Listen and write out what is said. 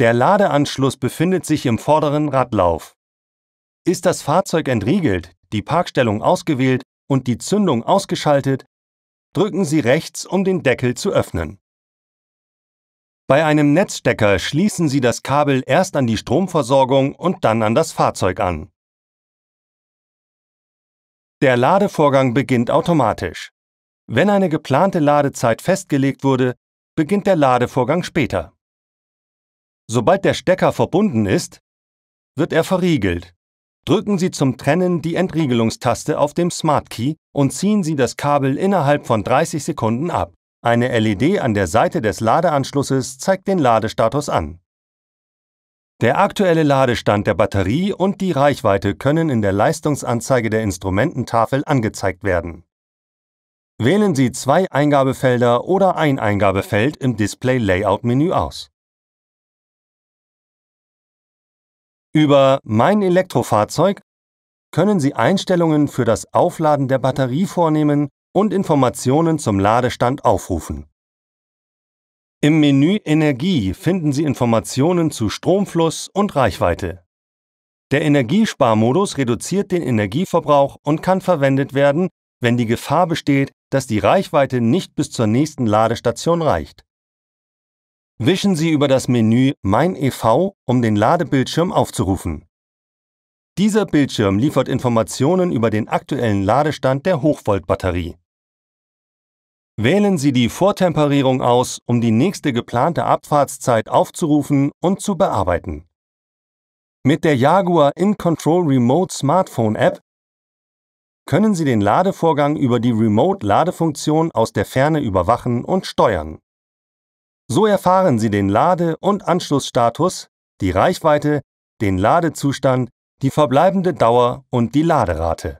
Der Ladeanschluss befindet sich im vorderen Radlauf. Ist das Fahrzeug entriegelt, die Parkstellung ausgewählt und die Zündung ausgeschaltet, drücken Sie rechts, um den Deckel zu öffnen. Bei einem Netzstecker schließen Sie das Kabel erst an die Stromversorgung und dann an das Fahrzeug an. Der Ladevorgang beginnt automatisch. Wenn eine geplante Ladezeit festgelegt wurde, beginnt der Ladevorgang später. Sobald der Stecker verbunden ist, wird er verriegelt. Drücken Sie zum Trennen die Entriegelungstaste auf dem Smart Key und ziehen Sie das Kabel innerhalb von 30 Sekunden ab. Eine LED an der Seite des Ladeanschlusses zeigt den Ladestatus an. Der aktuelle Ladestand der Batterie und die Reichweite können in der Leistungsanzeige der Instrumententafel angezeigt werden. Wählen Sie zwei Eingabefelder oder ein Eingabefeld im Display-Layout-Menü aus. Über Mein Elektrofahrzeug können Sie Einstellungen für das Aufladen der Batterie vornehmen und Informationen zum Ladestand aufrufen. Im Menü Energie finden Sie Informationen zu Stromfluss und Reichweite. Der Energiesparmodus reduziert den Energieverbrauch und kann verwendet werden, wenn die Gefahr besteht, dass die Reichweite nicht bis zur nächsten Ladestation reicht wischen Sie über das Menü Mein EV, um den Ladebildschirm aufzurufen. Dieser Bildschirm liefert Informationen über den aktuellen Ladestand der Hochvoltbatterie. Wählen Sie die Vortemperierung aus, um die nächste geplante Abfahrtszeit aufzurufen und zu bearbeiten. Mit der Jaguar InControl Remote Smartphone App können Sie den Ladevorgang über die Remote-Ladefunktion aus der Ferne überwachen und steuern. So erfahren Sie den Lade- und Anschlussstatus, die Reichweite, den Ladezustand, die verbleibende Dauer und die Laderate.